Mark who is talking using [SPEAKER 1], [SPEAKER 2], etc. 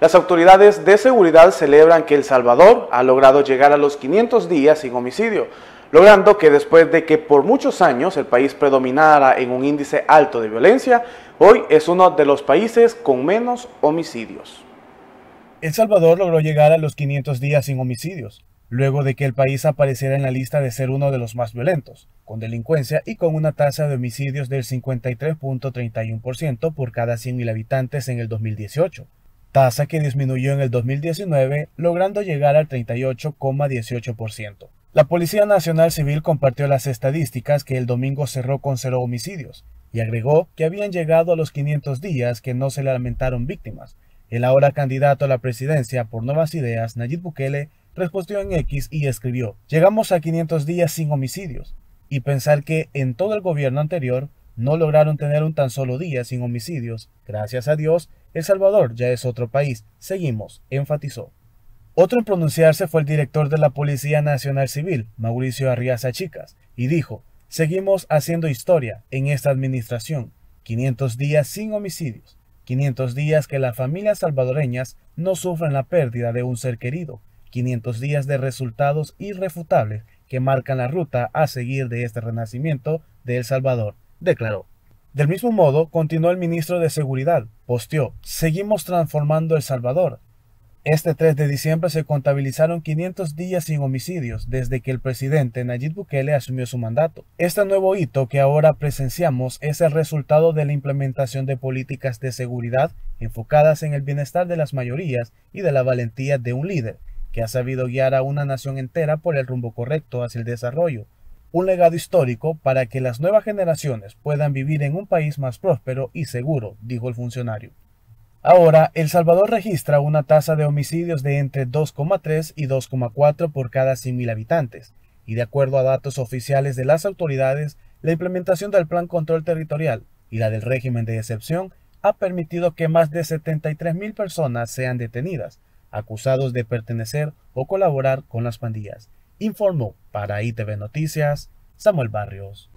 [SPEAKER 1] Las autoridades de seguridad celebran que El Salvador ha logrado llegar a los 500 días sin homicidio, logrando que después de que por muchos años el país predominara en un índice alto de violencia, hoy es uno de los países con menos homicidios. El Salvador logró llegar a los 500 días sin homicidios, luego de que el país apareciera en la lista de ser uno de los más violentos, con delincuencia y con una tasa de homicidios del 53.31% por cada 100.000 habitantes en el 2018, tasa que disminuyó en el 2019 logrando llegar al 38,18%. La Policía Nacional Civil compartió las estadísticas que el domingo cerró con cero homicidios y agregó que habían llegado a los 500 días que no se le lamentaron víctimas. El ahora candidato a la presidencia por Nuevas Ideas, Nayib Bukele, respondió en X y escribió, llegamos a 500 días sin homicidios, y pensar que en todo el gobierno anterior no lograron tener un tan solo día sin homicidios, gracias a Dios, el Salvador ya es otro país, seguimos, enfatizó. Otro en pronunciarse fue el director de la Policía Nacional Civil, Mauricio Arriaza Chicas, y dijo, seguimos haciendo historia en esta administración, 500 días sin homicidios, 500 días que las familias salvadoreñas no sufren la pérdida de un ser querido, 500 días de resultados irrefutables que marcan la ruta a seguir de este renacimiento de El Salvador, declaró. Del mismo modo, continuó el ministro de Seguridad, posteó, seguimos transformando El Salvador. Este 3 de diciembre se contabilizaron 500 días sin homicidios desde que el presidente Nayib Bukele asumió su mandato. Este nuevo hito que ahora presenciamos es el resultado de la implementación de políticas de seguridad enfocadas en el bienestar de las mayorías y de la valentía de un líder que ha sabido guiar a una nación entera por el rumbo correcto hacia el desarrollo, un legado histórico para que las nuevas generaciones puedan vivir en un país más próspero y seguro, dijo el funcionario. Ahora, El Salvador registra una tasa de homicidios de entre 2,3 y 2,4 por cada 100.000 habitantes, y de acuerdo a datos oficiales de las autoridades, la implementación del Plan Control Territorial y la del régimen de excepción ha permitido que más de 73.000 personas sean detenidas, acusados de pertenecer o colaborar con las pandillas. Informó para ITV Noticias Samuel Barrios.